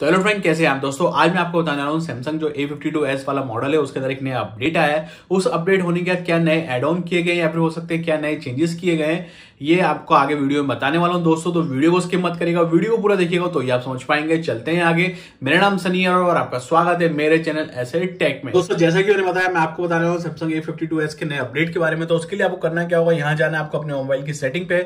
तो hello friend कैसे हैं आप दोस्तों आज मैं आपको बताने जा रहा हूँ सैमसंग जो ए फिफ्टी टू एस वाला मॉडल है उसके अंदर एक नया अपडेट आया है उस अपडेट होने के बाद क्या नए एड ऑन किए गए या फिर हो सकते हैं क्या नए चेंजेस किए गए हैं ये आपको आगे वीडियो में बताने वाला हूँ दोस्तों तो वीडियो को स्किप मत करेगा वीडियो को पूरा देखिएगा तो ये आप समझ पाएंगे चलते हैं आगे मेरा नाम सनी है और आपका स्वागत है मेरे चैनल ऐसे टेक में दोस्तों जैसा कि मैंने बताया मैं आपको बता रहा हूँ सैमसंग ए टू एस के नए अपडेट के बारे में तो उसके लिए आपको करना क्या होगा यहाँ जाना आपको अपने मोबाइल की सेटिंग पे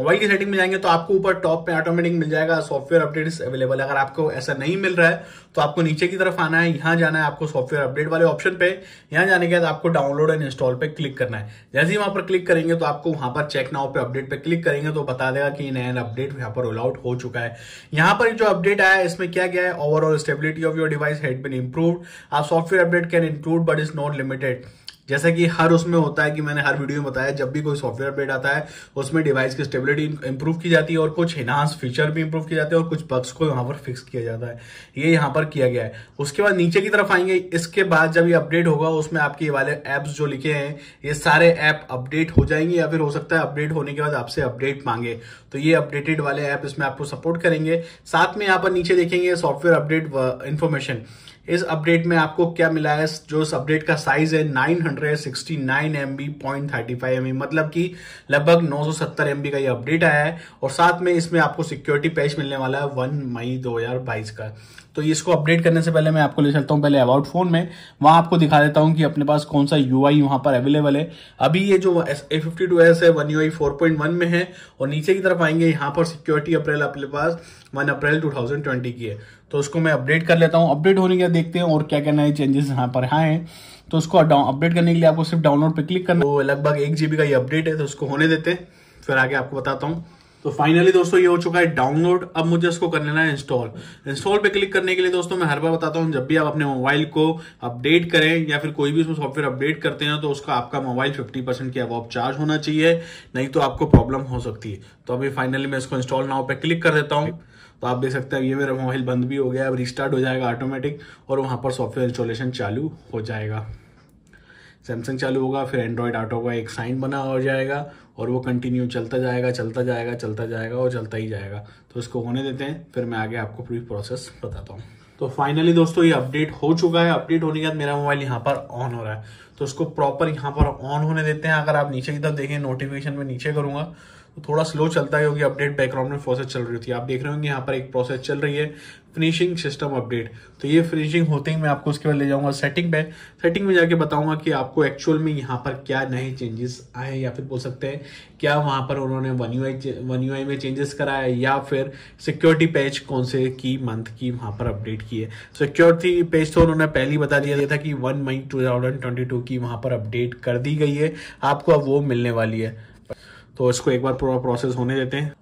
मोबाइल की सेटिंग में जाएंगे तो आपको ऊपर टॉप पे ऑटोमेटिक मिल जाएगा सॉफ्टवेयर अपडेट अवेलेबल अगर आपको ऐसा नहीं मिल रहा है तो आपको नीचे की तरफ आना है यहां जाना है आपको सॉफ्टवेयर अपडेट वाले ऑप्शन पे यहां जाने के बाद आपको डाउनलोड एंड इंस्टॉल पे क्लिक करना है जैसे ही वहां पर क्लिक करेंगे तो आपको वहां पर चेक नाउ पे अपडेट पे क्लिक करेंगे तो बता देगा कि नया अपडेट यहाँ पर रोल आउट हो चुका है यहां पर जो अपडेट आया इसमें क्या गया है overall stability of your device had been improve आप software update can include but is not limited जैसा कि हर उसमें होता है कि मैंने हर वीडियो में बताया जब भी कोई सॉफ्टवेयर अपडेट आता है उसमें डिवाइस की स्टेबिलिटी इंप्रूव की जाती है और कुछ इनहांस फीचर भी इंप्रूव किए जाते हैं और कुछ बग्स को यहाँ पर फिक्स किया जाता है ये यहाँ पर किया गया है उसके बाद नीचे की तरफ आएंगे इसके बाद जब ये अपडेट होगा उसमें आपके ये वाले एप्स जो लिखे हैं ये सारे ऐप अपडेट हो जाएंगे या फिर हो सकता है अपडेट होने के बाद आपसे अपडेट मांगे तो ये अपडेटेड वाले ऐप इसमें आपको सपोर्ट करेंगे साथ में यहाँ पर नीचे देखेंगे सॉफ्टवेयर अपडेट इन्फॉर्मेशन इस अपडेट में आपको क्या मिला है जो इस अपडेट का साइज है नाइन अपडेट रहे 69 एमबी एम एमबी मतलब कि लगभग 970 एमबी का ये अपडेट आया है और साथ में इसमें आपको सिक्योरिटी पैच मिलने वाला है वन मई 2022 का तो इसको अपडेट करने से पहले मैं आपको ले चलता हूँ पहले अबाउट फोन में वहां आपको दिखा देता हूँ कि अपने पास कौन सा यू आई वहां पर अवेलेबल है अभी ये जो ए फिफ्टी टू एस है one you I four point one में है और नीचे की तरफ आएंगे यहाँ पर सिक्योरिटी अप्रैल अपने पास one April two thousand twenty की है तो उसको मैं अपडेट कर लेता हूँ अपडेट होने के बाद देखते हैं और क्या क्या नए चेंजेस यहाँ पर आए हैं तो उसको अपडेट करने के लिए आपको सिर्फ डाउनलोड पर क्लिक करना तो लगभग एक जीबी का ये अपडेट है तो उसको होने देते हैं फिर आगे आपको बताता हूँ तो फाइनली दोस्तों ये हो चुका है डाउनलोड अब मुझे इसको कर लेना है इंस्टॉल इंस्टॉल पे क्लिक करने के लिए दोस्तों मैं हर बार बताता हूँ जब भी आप अपने मोबाइल को अपडेट करें या फिर कोई भी उसमें सॉफ्टवेयर अपडेट करते हैं तो उसका आपका मोबाइल 50 परसेंट के अबॉब चार्ज होना चाहिए नहीं तो आपको प्रॉब्लम हो सकती है तो अभी फाइनली मैं इसको इंस्टॉल नाव पे क्लिक कर देता हूँ तो आप देख सकते हैं अब ये मेरा मोबाइल बंद भी हो गया अब रिस्टार्ट हो जाएगा ऑटोमेटिक और वहाँ पर सॉफ्टवेयर इंस्टॉलेशन चालू हो जाएगा सैमसंग चालू होगा फिर एंड्रॉयड ऑटो का एक साइन बना हो जाएगा और वो कंटिन्यू चलता जाएगा चलता जाएगा चलता जाएगा और चलता ही जाएगा तो इसको होने देते हैं फिर मैं आगे आपको पूरी प्रोसेस बताता हूँ तो फाइनली दोस्तों ये अपडेट हो चुका है अपडेट होने के बाद मेरा मोबाइल यहाँ पर ऑन हो रहा है तो उसको प्रॉपर यहाँ पर ऑन होने देते हैं अगर आप नीचे की तरफ देखें नोटिफिकेशन में नीचे करूँगा थोड़ा स्लो चलता है क्योंकि अपडेट बैकग्राउंड में प्रोसेस चल रही होती है आप देख रहे होंगे यहाँ पर एक प्रोसेस चल रही है फिनिशिंग सिस्टम अपडेट तो ये फिनिशिंग होते ही मैं आपको उसके बाद ले जाऊंगा सेटिंग में सेटिंग में जाके बताऊंगा कि आपको एक्चुअल में यहाँ पर क्या नए चेंजेस आए या फिर बोल सकते हैं क्या वहाँ पर उन्होंने One you One UI you आई में चेंजेस कराया या फिर सिक्योरिटी पैच कौन से की मंथ की वहां पर अपडेट की है सिक्योरिटी पैच तो उन्होंने पहले ही बता दिया था कि वन मई टू की वहां पर अपडेट कर दी गई है आपको अब वो मिलने वाली है तो इसको एक बार पूरा प्रोसेस होने देते हैं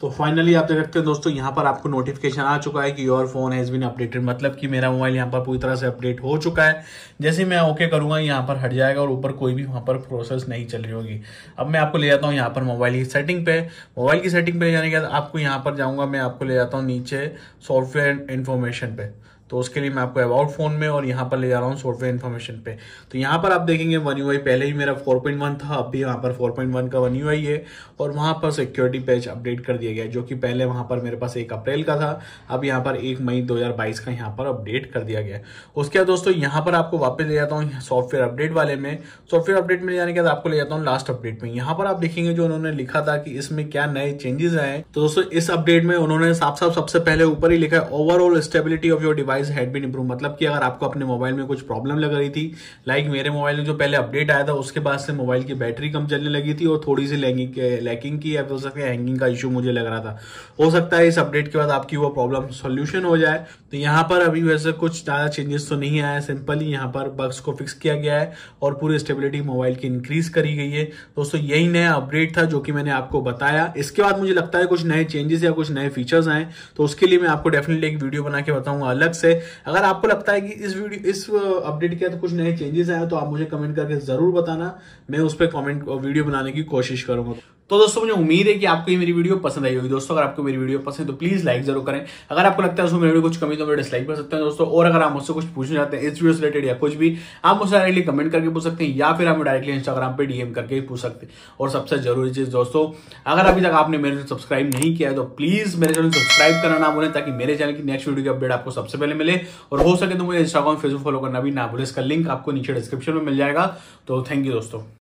तो फाइनली आप देख सकते हैं दोस्तों यहाँ पर आपको नोटिफिकेशन आ चुका है कि your phone has been updated मतलब कि मेरा मोबाइल यहाँ पर पूरी तरह से अपडेट हो चुका है जैसे मैं ओके करूंगा यहाँ पर हट जाएगा और ऊपर कोई भी वहाँ पर प्रोसेस नहीं चल रही होगी अब मैं आपको ले जाता हूँ यहाँ पर मोबाइल की सेटिंग पे मोबाइल की सेटिंग पे ले जाने के बाद आपको यहाँ पर जाऊँगा मैं आपको ले जाता हूँ नीचे सॉफ्टवेयर इन्फॉर्मेशन पे तो उसके लिए मैं आपको अबाउट फोन में और यहाँ पर ले जा रहा हूँ सॉफ्टवेयर इन्फॉर्मेशन पे तो यहाँ पर आप देखेंगे वन यू पहले ही मेरा 4.1 था अब भी यहाँ पर 4.1 का वन यू है और वहाँ पर सिक्योरिटी पैच अपडेट कर दिया गया जो कि पहले वहाँ पर मेरे पास एक अप्रैल का था अब यहाँ पर एक मई बाईस का यहाँ पर अपडेट कर दिया गया उसके बाद दोस्तों यहाँ पर आपको वापस ले जाता हूँ सॉफ्टवेयर अपडेट वाले में सॉफ्टवेयर अपडेट में जाने के बाद आपको ले जाता हूँ लास्ट अपडेट में यहाँ पर आप देखेंगे जो उन्होंने लिखा था कि इसमें क्या नए चेंजेस आए तो दोस्तों इस अपडेट में उन्होंने साफ साफ सबसे पहले ऊपर ही लिखा है overall stability of your device price had been improve मतलब कि अगर आपको अपने मोबाइल में कुछ प्रॉब्लम लग रही थी लाइक मेरे मोबाइल में जो पहले अपडेट आया था उसके बाद से मोबाइल की बैटरी कम चलने लगी थी और थोड़ी सी लैंगिंग लैकिंग की या फिर हो सकता है हैंगिंग का इशू मुझे लग रहा था हो सकता है इस अपडेट के बाद आपकी वो प्रॉब्लम सोल्यूशन हो जाए तो यहाँ पर अभी वैसे कुछ ज़्यादा चेंजेस तो नहीं आया सिंपली यहाँ पर बग्स को फिक्स किया गया है और पूरी स्टेबिलिटी मोबाइल की इंक्रीज करी गई है दोस्तों यही नया अपडेट था जो कि मैंने आपको बताया इसके बाद मुझे लगता है कुछ नए चेंजेस या कुछ नए फीचर्स आए तो उसके लिए मैं आपको डेफिनेटली एक वीडियो बना के बताऊंगा अलग से अगर आपको लगता है कि इस वीडियो इस अपडेट के तो कुछ नए चेंजेस आए तो आप मुझे कमेंट करके जरूर बताना मैं उस पर कॉमेंट वीडियो बनाने की कोशिश करूंगा तो दोस्तों मुझे उम्मीद है कि आपको ये मेरी वीडियो पसंद आई होगी दोस्तों अगर आपको मेरी वीडियो पसंद है तो प्लीज लाइक जरूर करें अगर आपको लगता है उसमें मेरी कुछ कमी तो मेरे डिसलाइक कर सकते हैं दोस्तों और अगर आप मुझसे कुछ पूछना चाहते हैं इस वीडियो से रिलेटेड या कुछ भी आप मुझसे डायरेक्टली कमेंट करके पूछ सकते हैं या फिर आप डायरेक्टली इंस्टाग्राम पर डीएम करके पूछ सकते हैं और सबसे जरूरी चीज दोस्तों अगर अभी तक आपने मेरे सब्सक्राइब नहीं किया है तो प्लीज मेरे चैनल सब्सक्राइब करना ना बोले ताकि मेरे चैनल की नेक्स्ट वीडियो की अपडेट आपको सबसे पहले पहले मिले और हो सके तो मुझे इंस्टाग्राम फेसबुक फॉलो करना भी ना भूले इसका लिंक आपको नीचे डिस्क्रिप्शन में मिल जाएगा तो थैंक यू दोस्तों